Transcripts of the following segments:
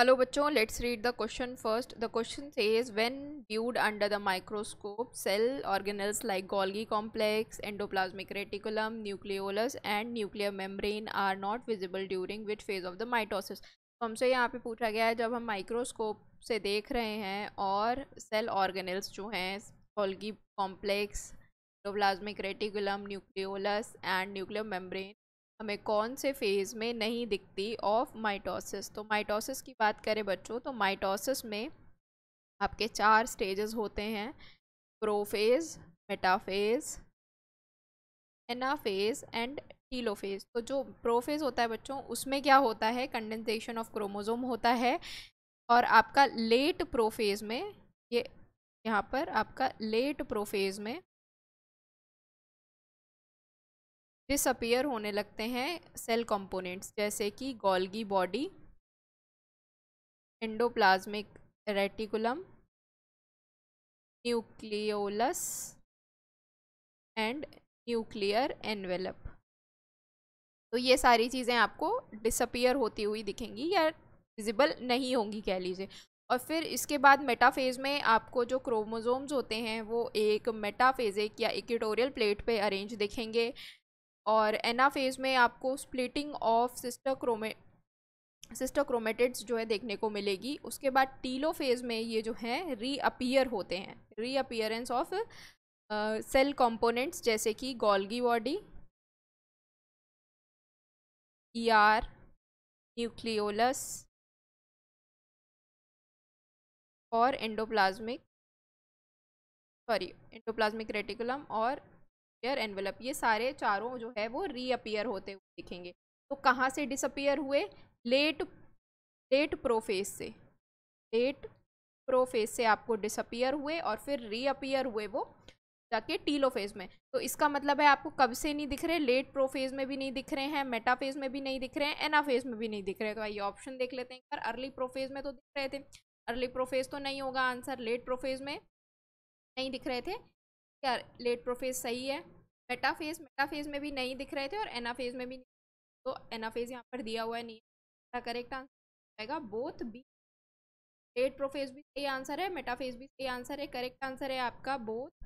hello बच्चों let's read the question first the question says when viewed under the microscope cell organelles like Golgi complex endoplasmic reticulum nucleolus and nuclear membrane are not visible during which phase of the mitosis तो हमसे यहाँ पे पूछा गया है जब हम microscope से देख रहे हैं और सेल ऑर्गेनल्स जो हैं Golgi complex endoplasmic reticulum nucleolus and nuclear membrane हमें कौन से फेज़ में नहीं दिखती ऑफ माइटोसिस तो माइटोसिस की बात करें बच्चों तो माइटोसिस में आपके चार स्टेजेस होते हैं prophase metaphase anaphase and telophase तो जो प्रोफेज होता है बच्चों उसमें क्या होता है कंडेंसेशन ऑफ क्रोमोजोम होता है और आपका लेट प्रोफेज में ये यहाँ पर आपका लेट प्रोफेज में डिसअपियर होने लगते हैं सेल कंपोनेंट्स जैसे कि Golgi body endoplasmic reticulum nucleolus and nuclear envelope तो ये सारी चीज़ें आपको डिसअपियर होती हुई दिखेंगी या विजिबल नहीं होंगी कह लीजिए और फिर इसके बाद मेटाफेज में आपको जो क्रोमोजोम्स होते हैं वो एक मेटाफेजिक या इक्वेटोरियल प्लेट पे अरेंज दिखेंगे और एना फेज में आपको स्प्लिटिंग ऑफ सिस्टर क्रोमे सिस्टर क्रोमेटिड्स जो है देखने को मिलेगी उसके बाद टीलो फेज में ये जो है रीअपियर होते हैं रीअपियरेंस ऑफ सेल कंपोनेंट्स जैसे कि गोल्गी बॉडी ईआर न्यूक्लियोलस और एंडोप्लाज्मिक सॉरी एंडोप्लाज्मिक रेटिकुलम और डिसअपियर एनवेलप ये सारे चारों जो है वो रीअपियर होते हुए दिखेंगे तो कहाँ से डिसअपियर हुए लेट लेट प्रोफेस से लेट प्रोफेस से आपको डिसअपियर हुए और फिर रीअपियर हुए वो जाके टीलोफेज में तो इसका मतलब है आपको कब से नहीं दिख रहे लेट प्रोफेज में भी नहीं दिख रहे हैं मेटाफेज में भी नहीं दिख रहे हैं एनाफेज में भी नहीं दिख रहे तो आइए ऑप्शन देख लेते हैं पर अर्ली प्रोफेज में तो दिख रहे थे अर्ली प्रोफेज तो नहीं होगा आंसर लेट प्रोफेज में नहीं दिख रहे थे क्या लेट प्रोफेज सही है मेटाफेज मेटाफेज में भी नहीं दिख रहे थे और एनाफेज में भी नहीं तो एनाफेज यहाँ पर दिया हुआ है नहीं है करेक्ट आंसर आएगा बोथ बी लेट प्रोफेज भी सही आंसर है मेटाफेज भी सही आंसर है करेक्ट आंसर है आपका both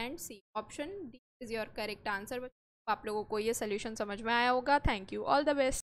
and C option D is your correct answer आप लोगों को ये सोल्यूशन समझ में आया होगा thank you all the best